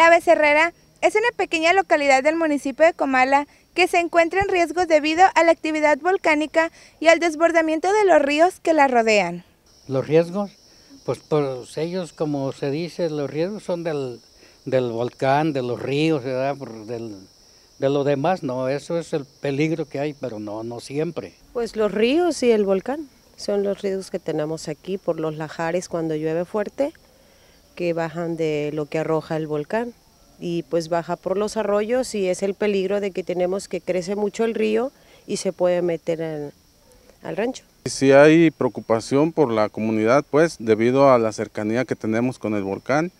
La Becerrera es una pequeña localidad del municipio de Comala que se encuentra en riesgo debido a la actividad volcánica y al desbordamiento de los ríos que la rodean. ¿Los riesgos? Pues, pues ellos, como se dice, los riesgos son del, volcán, de los ríos, Del, de lo demás, no, eso es el peligro que hay, pero no, no siempre. Pues los ríos y el volcán son los ríos que tenemos aquí por los lajares cuando llueve fuerte que bajan de lo que arroja el volcán y pues baja por los arroyos y es el peligro de que tenemos que crece mucho el río y se puede meter al rancho. Sí hay preocupación por la comunidad pues debido a la cercanía que tenemos con el volcán.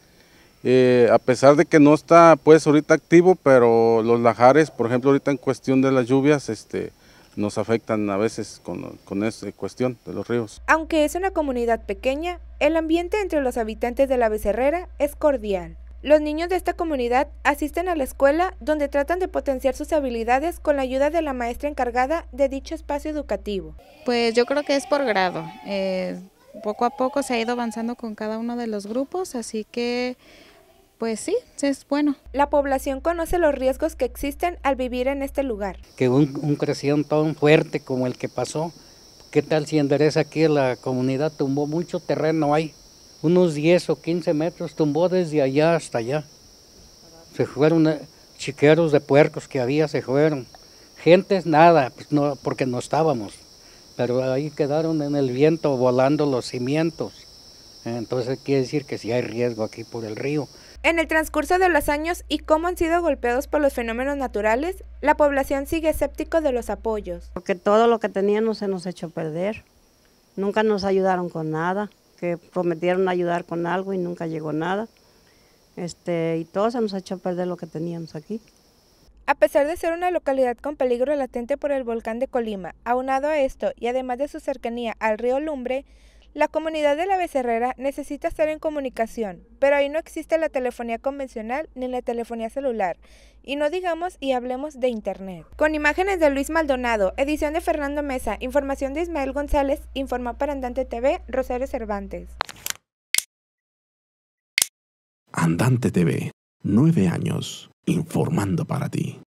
Eh, a pesar de que no está pues ahorita activo, pero los lajares, por ejemplo ahorita en cuestión de las lluvias, este, nos afectan a veces con, con esta cuestión de los ríos. Aunque es una comunidad pequeña, el ambiente entre los habitantes de la Becerrera es cordial. Los niños de esta comunidad asisten a la escuela donde tratan de potenciar sus habilidades con la ayuda de la maestra encargada de dicho espacio educativo. Pues yo creo que es por grado. Eh, poco a poco se ha ido avanzando con cada uno de los grupos, así que pues sí, es bueno. La población conoce los riesgos que existen al vivir en este lugar. Que un, un crecimiento tan fuerte como el que pasó, ¿qué tal si endereza aquí la comunidad? Tumbó mucho terreno ahí, unos 10 o 15 metros, tumbó desde allá hasta allá. Se fueron eh, chiqueros de puercos que había, se fueron. Gentes nada, pues no, porque no estábamos, pero ahí quedaron en el viento volando los cimientos. Entonces quiere decir que sí hay riesgo aquí por el río. En el transcurso de los años y cómo han sido golpeados por los fenómenos naturales, la población sigue escéptico de los apoyos. Porque todo lo que teníamos se nos echó a perder. Nunca nos ayudaron con nada, que prometieron ayudar con algo y nunca llegó nada. Este, y todo se nos echó perder lo que teníamos aquí. A pesar de ser una localidad con peligro latente por el volcán de Colima, aunado a esto y además de su cercanía al río Lumbre, la comunidad de la becerrera necesita estar en comunicación, pero ahí no existe la telefonía convencional ni la telefonía celular, y no digamos y hablemos de Internet. Con imágenes de Luis Maldonado, edición de Fernando Mesa, información de Ismael González, informa para Andante TV Rosario Cervantes. Andante TV, nueve años, informando para ti.